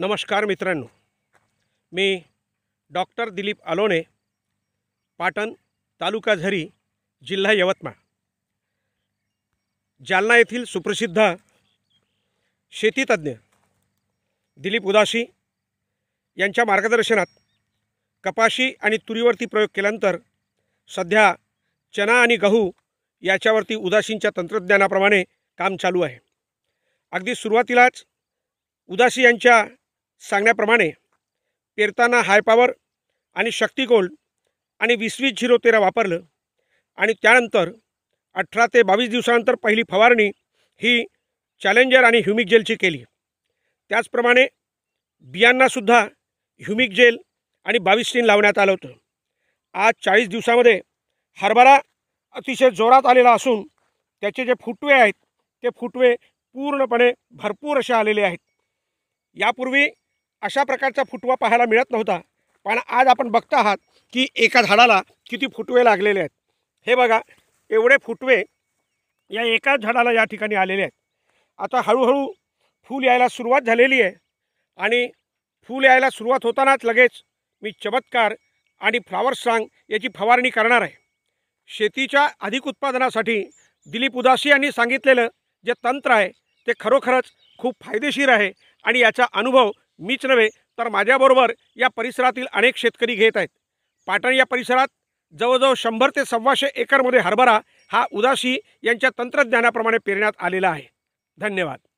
नमस्कार मित्रांनो मी डॉक्टर दिलीप आलोणे पाटण तालुका झरी जिल्हा यवतमाळ जालना येथील सुप्रसिद्ध शेतीतज्ज्ञ दिलीप उदासी यांच्या मार्गदर्शनात कपाशी आणि तुरीवरती प्रयोग केल्यानंतर सध्या चना आणि गहू याच्यावरती उदासींच्या तंत्रज्ञानाप्रमाणे काम चालू आहे अगदी सुरुवातीलाच उदासी यांच्या सांगण्याप्रमाणे पेरताना हाय पॉवर आणि शक्ती गोल्ड आणि वीस वीस झिरो तेरा वापरलं आणि त्यानंतर अठरा ते बावीस दिवसानंतर पहिली फवारणी ही चॅलेंजर आणि ह्युमिक जेलची केली त्याचप्रमाणे बियांनासुद्धा ह्युमिक जेल आणि बावीस टीन लावण्यात आलं होतं आज चाळीस दिवसामध्ये हरभरा अतिशय जोरात आलेला असून त्याचे जे फुटवे आहेत ते फुटवे पूर्णपणे भरपूर असे आलेले आहेत यापूर्वी अशा प्रकारचा फुटवा पाहायला मिळत नव्हता पण आज आपण बघत आहात की एका झाडाला किती फुटवे लागलेले आहेत हे बघा एवढे फुटवे या एकाच झाडाला या ठिकाणी आलेले आहेत आता हळूहळू फूल यायला सुरुवात झालेली आहे आणि फूल यायला सुरुवात होतानाच लगेच मी चमत्कार आणि फ्लावर सांग याची फवारणी करणार आहे शेतीच्या अधिक उत्पादनासाठी दिलीप उदासी यांनी सांगितलेलं जे तंत्र आहे ते खरोखरच खूप फायदेशीर आहे आणि याचा अनुभव मीच नव्हे तर माझ्याबरोबर या परिसरातील अनेक शेतकरी घेत आहेत पाटण या परिसरात जवळजवळ शंभर ते सव्वाशे एकरमध्ये हरभरा हा उदासी यांच्या तंत्रज्ञानाप्रमाणे पेरण्यात आलेला आहे धन्यवाद